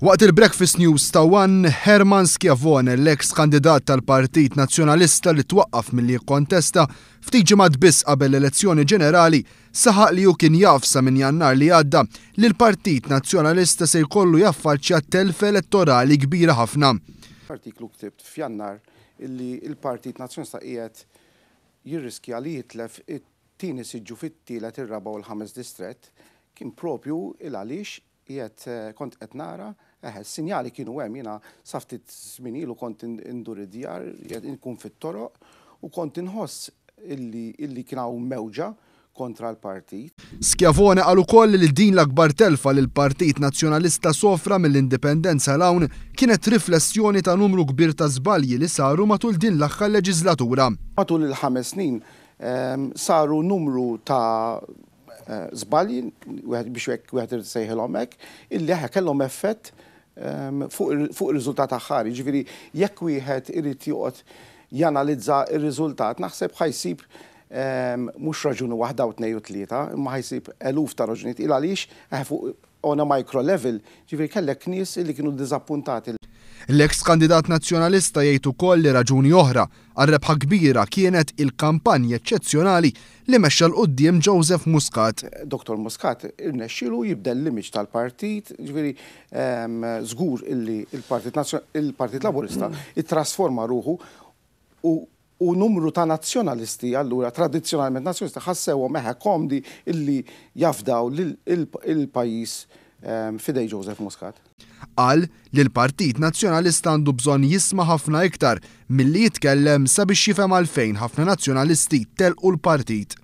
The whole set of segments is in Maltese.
Waqt il-Breakfast News ta' wan, Herman Schiavone, l-eks kandidat tal-Partit Nazzjonalista li twaqqaf mill-li kontesta ftiġi biss qabel l-elezzjoni ġenerali, saħaq li ju kien jafsa minn jannar li għadda li l-Partit Nazzjonalista se jkollu jaffaċċja telf elettorali kbira ħafna. Artiklu ktibt f'jannar illi l partit Nazzjonalista qiegħed jirriskja li jitlef it-tieni siġġu fit-tielet ir-raba u l-ħames distret kien propju il-għaliex jiet eh, kont etnara nara Eħe, eh, sinjali kienu hemm jiena saftit żmien ilu kont indur id-djar, nkun fit-toroq u kont inħoss illi kien hawn mewġa kontra l-partit. Skjavone għal ukoll li din l-akbar telfa li l-Partit Nazzjonalista sofra mill-indipendenza l awn kienet riflessjoni ta' numru kbir ta' żbalji li saru matul din l-aħħar leġislatura. Matul il-ħames snin ehm, saru numru ta' eh, żbalji biex wieħed irsejħilhom hekk illi kellhom effett fuq il rizultat aħħar. Ġifieri jekk wieħed irid joqgħod janalizza ir-riżultat naħseb ħajsib mhux raġuni waħda u tnej u tlieta, imma ħajsib eluf ta' raġunijiet il għaliex eh, on a micro level, ġifieri kellek nies li kienu dizappuntati L-eks kandidat nazzjonalista jgħid ukoll li raġuni oħra għal kbira kienet il-kampanja eċċezzjonali li mexxa l-qoddim Joseph Muscat. Dr. Muscat irnexxilu jibda l limiċ tal-partit, ġviri żgur illi il-Partit Laburista mm. it-trasforma ruħu u u numru ta' nazjonalisti, allura tradizjonalment nazjonalisti, ħassewa meħa komdi illi jafdaw il-pajis il, il, il, il, il, il, il, il, fidej Joseph Muscat. Qal li l-Partit Nazzjonalista għandu bżonn jisma' ħafna iktar milli jitkellem sabiex jifhem għalfejn ħafna nazzjonalisti telqu l-partit.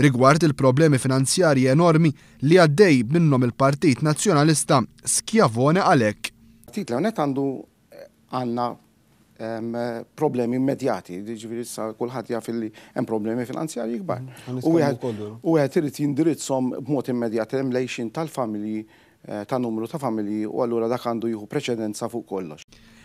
Rigward il-problemi finanzjarji enormi li għaddej minnhom il-Partit Nazzjonalista skjavone għalhekk. Partit l għandu għandna problemi immedjati, ġiviri sa kullħat jaf li hemm problemi finanzjarji kbar. U għed irrit jindirizzom b'mod immedjat l lejxin tal-familji Eh, ta' numru ta' familji u allura dak għandu jieħu preċedenza fuq kollox.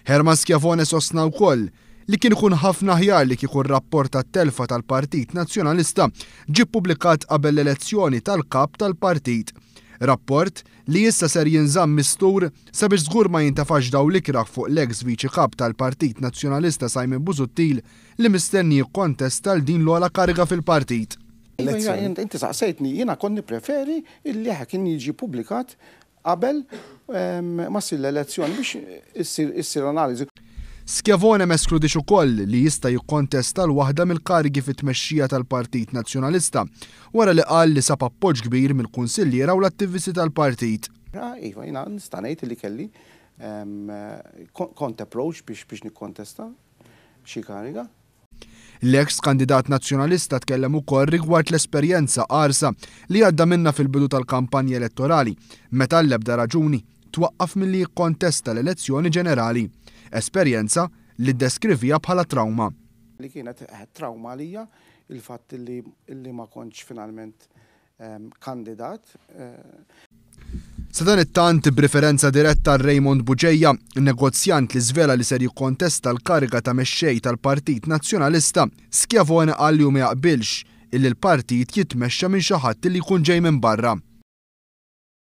Herma sosna sostna wkoll li kien kun ħafna ħjar li kiku rapport tat telfa tal-Partit Nazzjonalista ġi publikat qabel l-elezzjoni tal-kap tal-partit. Rapport li jissa ser jinżam mistur sabiex żgur ma jintafax daw l-ikra fuq l eks viċi kap tal-Partit Nazzjonalista Simon Buzuttil li mistenni kontesta l din l għala kariga fil-partit. Iva, inti saqsejtni, jina konni preferi illi kien jiġi publikat qabel ma sill l-elezzjoni biex issir analiżi. Skjavone meskludix ukoll li jista' jikkontesta l-waħda mill-karigi fit-tmexxija tal-Partit Nazzjonalista wara li qal li sab appoġġ kbir mill-kunsilliera u l-attivisti tal-partit. Iva, jina nistanajt li kelli kont approach biex biex nikkontesta xi kariga L-eks kandidat nazzjonalista tkellem ukoll rigward l-esperjenza qarsa li għadda minna fil-bidu tal-kampanja elettorali meta l-ebda raġuni twaqqaf milli jikkontesta l-elezzjoni ġenerali. Esperjenza li ddeskrivija bħala trauma. Li kienet eh, trauma lija il-fatt li ma konċ finalment ehm, kandidat. Eh, Sedan it-tant preferenza diretta Raymond Buġeja, negozjant li zvela li ser jikkontesta l-kariga ta' mexxej tal-Partit Nazzjonalista, skjavona għalli u jaqbilx illi l-partit jitmexxa minn xi ħadd li jkun ġej minn barra.